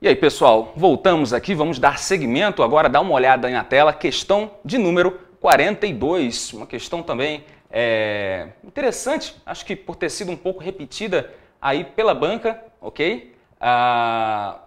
E aí, pessoal, voltamos aqui, vamos dar seguimento agora, dá uma olhada na tela, questão de número 42, uma questão também é, interessante, acho que por ter sido um pouco repetida aí pela banca, ok? Ah,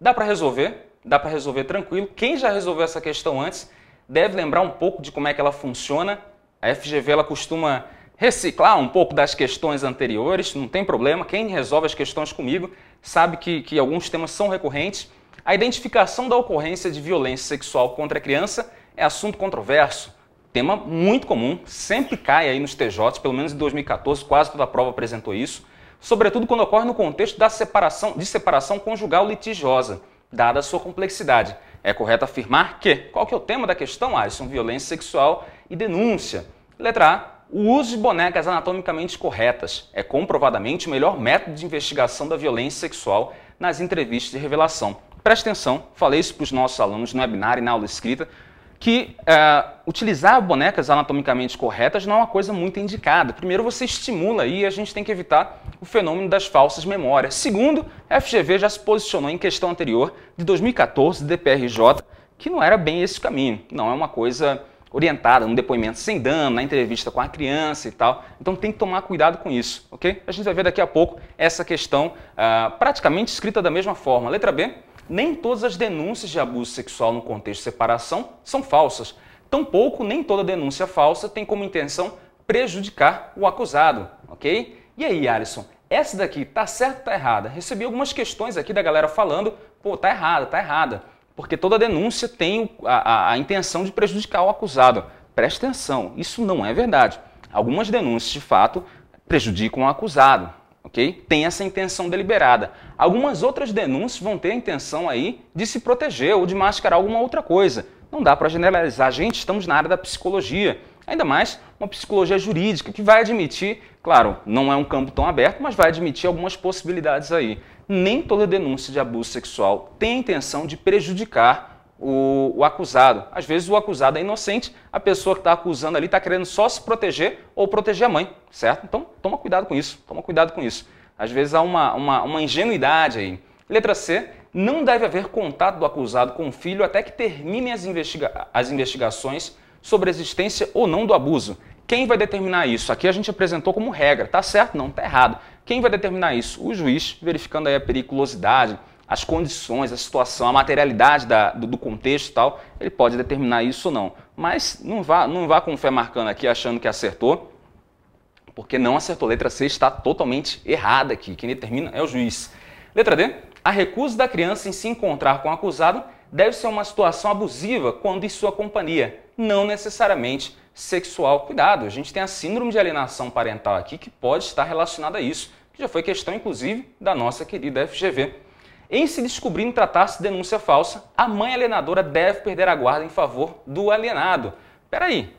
dá para resolver, dá para resolver tranquilo. Quem já resolveu essa questão antes deve lembrar um pouco de como é que ela funciona. A FGV ela costuma reciclar um pouco das questões anteriores, não tem problema. Quem resolve as questões comigo sabe que, que alguns temas são recorrentes. A identificação da ocorrência de violência sexual contra a criança é assunto controverso, tema muito comum, sempre cai aí nos TJs, pelo menos em 2014, quase toda a prova apresentou isso, sobretudo quando ocorre no contexto da separação, de separação conjugal litigiosa, dada a sua complexidade. É correto afirmar que, qual que é o tema da questão, Alisson? Violência sexual e denúncia. Letra A, o uso de bonecas anatomicamente corretas é comprovadamente o melhor método de investigação da violência sexual nas entrevistas de revelação. Preste atenção, falei isso para os nossos alunos no webinar e na aula escrita, que é, utilizar bonecas anatomicamente corretas não é uma coisa muito indicada. Primeiro, você estimula e a gente tem que evitar o fenômeno das falsas memórias. Segundo, a FGV já se posicionou em questão anterior de 2014, DPRJ, que não era bem esse caminho. Não é uma coisa orientada, um depoimento sem dano, na entrevista com a criança e tal. Então tem que tomar cuidado com isso, ok? A gente vai ver daqui a pouco essa questão ah, praticamente escrita da mesma forma. Letra B, nem todas as denúncias de abuso sexual no contexto de separação são falsas. Tampouco nem toda denúncia falsa tem como intenção prejudicar o acusado, ok? E aí, Alisson, essa daqui tá certa ou tá errada? Recebi algumas questões aqui da galera falando, pô, tá errada, tá errada porque toda denúncia tem a, a, a intenção de prejudicar o acusado. Preste atenção, isso não é verdade. Algumas denúncias, de fato, prejudicam o acusado, ok? Tem essa intenção deliberada. Algumas outras denúncias vão ter a intenção aí de se proteger ou de mascarar alguma outra coisa. Não dá para generalizar. Gente, estamos na área da psicologia. Ainda mais uma psicologia jurídica que vai admitir, claro, não é um campo tão aberto, mas vai admitir algumas possibilidades aí. Nem toda denúncia de abuso sexual tem a intenção de prejudicar o, o acusado. Às vezes o acusado é inocente, a pessoa que está acusando ali está querendo só se proteger ou proteger a mãe, certo? Então toma cuidado com isso, toma cuidado com isso. Às vezes há uma, uma, uma ingenuidade aí. Letra C, não deve haver contato do acusado com o filho até que termine as, investiga as investigações sobre a existência ou não do abuso. Quem vai determinar isso? Aqui a gente apresentou como regra, tá certo? Não, tá errado. Quem vai determinar isso? O juiz, verificando aí a periculosidade, as condições, a situação, a materialidade da, do, do, contexto e tal, ele pode determinar isso ou não. Mas não vá, não vá com fé marcando aqui achando que acertou, porque não acertou. Letra C está totalmente errada aqui. Quem determina é o juiz. Letra D. A recusa da criança em se encontrar com o acusado deve ser uma situação abusiva quando em sua companhia, não necessariamente sexual. Cuidado, a gente tem a síndrome de alienação parental aqui que pode estar relacionada a isso, que já foi questão inclusive da nossa querida FGV. Em se descobrindo tratar-se de denúncia falsa, a mãe alienadora deve perder a guarda em favor do alienado. Peraí,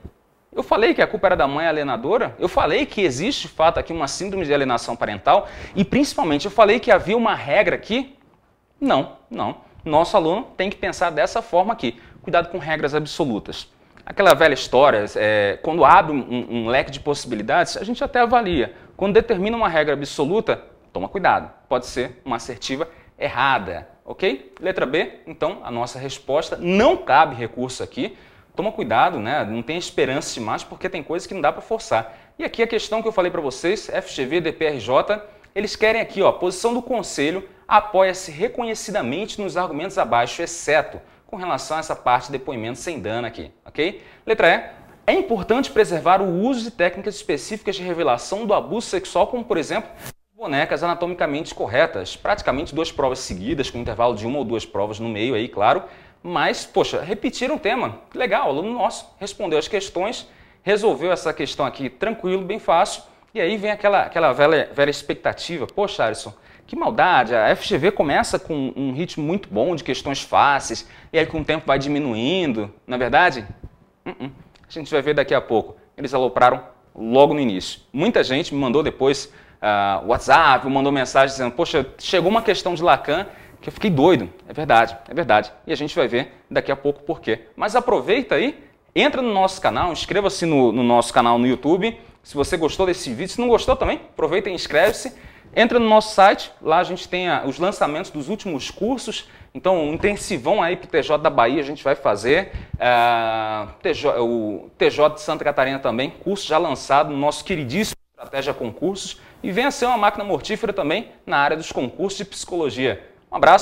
eu falei que a culpa era da mãe alienadora? Eu falei que existe, de fato, aqui uma síndrome de alienação parental? E, principalmente, eu falei que havia uma regra aqui? Não, não nosso aluno tem que pensar dessa forma aqui. Cuidado com regras absolutas. Aquela velha história, é, quando abre um, um leque de possibilidades, a gente até avalia. Quando determina uma regra absoluta, toma cuidado. Pode ser uma assertiva errada, ok? Letra B, então, a nossa resposta. Não cabe recurso aqui. Toma cuidado, né? Não tem esperança demais, porque tem coisas que não dá para forçar. E aqui a questão que eu falei para vocês, FGV, DPRJ, eles querem aqui, ó, posição do Conselho apoia-se reconhecidamente nos argumentos abaixo, exceto com relação a essa parte de depoimento sem dano aqui, ok? Letra E. É importante preservar o uso de técnicas específicas de revelação do abuso sexual, como, por exemplo, bonecas anatomicamente corretas. Praticamente duas provas seguidas, com um intervalo de uma ou duas provas no meio aí, claro. Mas, poxa, repetiram o tema. Legal, aluno nosso respondeu as questões, resolveu essa questão aqui tranquilo, bem fácil e aí vem aquela, aquela velha, velha expectativa, poxa, Alisson, que maldade, a FGV começa com um ritmo muito bom de questões fáceis, e aí com o tempo vai diminuindo, não é verdade? Uh -uh. A gente vai ver daqui a pouco. Eles alopraram logo no início. Muita gente me mandou depois uh, WhatsApp, mandou mensagem dizendo, poxa, chegou uma questão de Lacan que eu fiquei doido. É verdade, é verdade. E a gente vai ver daqui a pouco por quê. Mas aproveita aí, entra no nosso canal, inscreva-se no, no nosso canal no YouTube, se você gostou desse vídeo, se não gostou também, aproveita e inscreve-se. Entra no nosso site, lá a gente tem os lançamentos dos últimos cursos. Então, um intensivão aí para o TJ da Bahia a gente vai fazer. É, TJ, o TJ de Santa Catarina também, curso já lançado no nosso queridíssimo Estratégia Concursos. E venha ser uma máquina mortífera também na área dos concursos de psicologia. Um abraço.